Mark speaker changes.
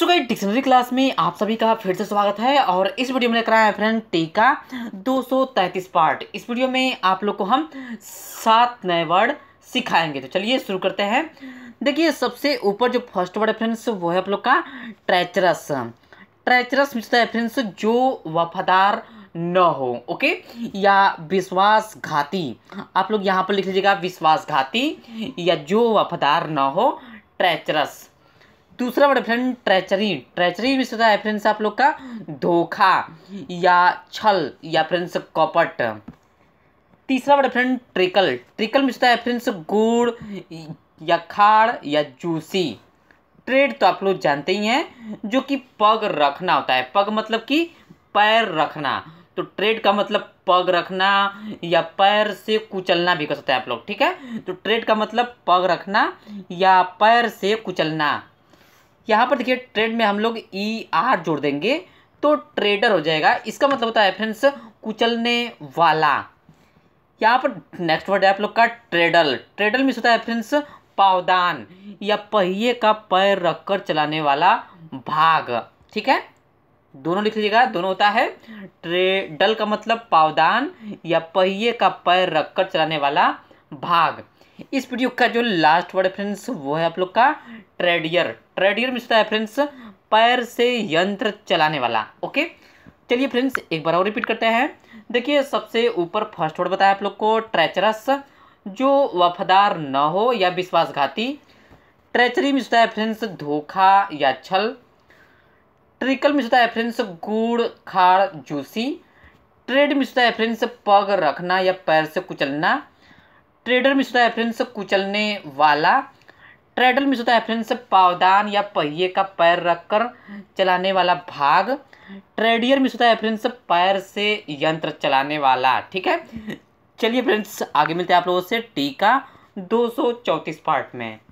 Speaker 1: सो गई dictionary class में आप सभी का फिर से स्वागत है और इस वीडियो में लेकर आया फ्रेंड का 233 पार्ट इस वीडियो में आप लोग को हम सात नए वर्ड सिखाएंगे तो चलिए शुरू करते हैं देखिए सबसे ऊपर जो फर्स्ट वर्ड है फ्रेंड्स वो है आप लोग का ट्रैचरस ट्रैचरस मिलता है फ्रेंड्स जो वफादार न हो ओके या विश्वासघाती आप लोग यहाँ पर लिख लीजिएगा विश्वासघाती या जो वफादार न हो ट्रैचरस दूसरा वर्ड फ्रेंड ट्रेचरी ट्रेचरी में होता है फ्रेंड्स आप लोग का धोखा या छल या फ्रेंड्स कपट तीसरा वर्ड फ्रेंड ट्रिकल ट्रिकल में होता है फ्रेंड्स गुड़ या खाड़ या जूसी ट्रेड तो आप लोग जानते ही हैं जो कि पग रखना होता है पग मतलब कि पैर रखना तो ट्रेड का मतलब पग रखना या पैर से कुचलना भी कर सकते हैं आप लोग ठीक है तो ट्रेड का मतलब पग रखना या पैर से कुचलना यहाँ पर देखिए ट्रेड में हम लोग ई e आर जोड़ देंगे तो ट्रेडर हो जाएगा इसका मतलब होता है फ्रेंड्स कुचलने वाला यहाँ पर नेक्स्ट वर्ड है आप लोग का ट्रेडल ट्रेडल मिस होता है फ्रेंड्स पावदान या पहिए का पैर रखकर चलाने वाला भाग ठीक है दोनों लिख लीजिएगा दोनों होता है ट्रेडल का मतलब पावदान या पहिए का पैर रखकर चलाने वाला भाग इस वीडियो का जो लास्ट वर्ड फ्रेंड्स वो है आप लोग का ट्रेडियर रेडियम है फ्रेंड्स पैर से यंत्र चलाने वाला ओके चलिए फ्रेंड्स एक बार और रिपीट करते हैं देखिए सबसे ऊपर फर्स्ट वर्ड बताया आप लोग को ट्रेचरस जो वफादार न हो या विश्वासघाती ट्रेचरी में है फ्रेंड्स धोखा या छल ट्रिकल में है फ्रेंड्स गुड़ खाड़ जूसी ट्रेड में है फ्रेंड्स पग रखना या पैर से कुचलना ट्रेडर में है फ्रेंड्स कुचलने वाला ट्रेडल मिस होता तो है फ्रेंड्स पावदान या पहिए का पैर रखकर चलाने वाला भाग ट्रेडियर मिस होता तो है फ्रेंड्स पैर से यंत्र चलाने वाला ठीक है चलिए फ्रेंड्स आगे मिलते हैं आप लोगों से दो सौ दो पार्ट में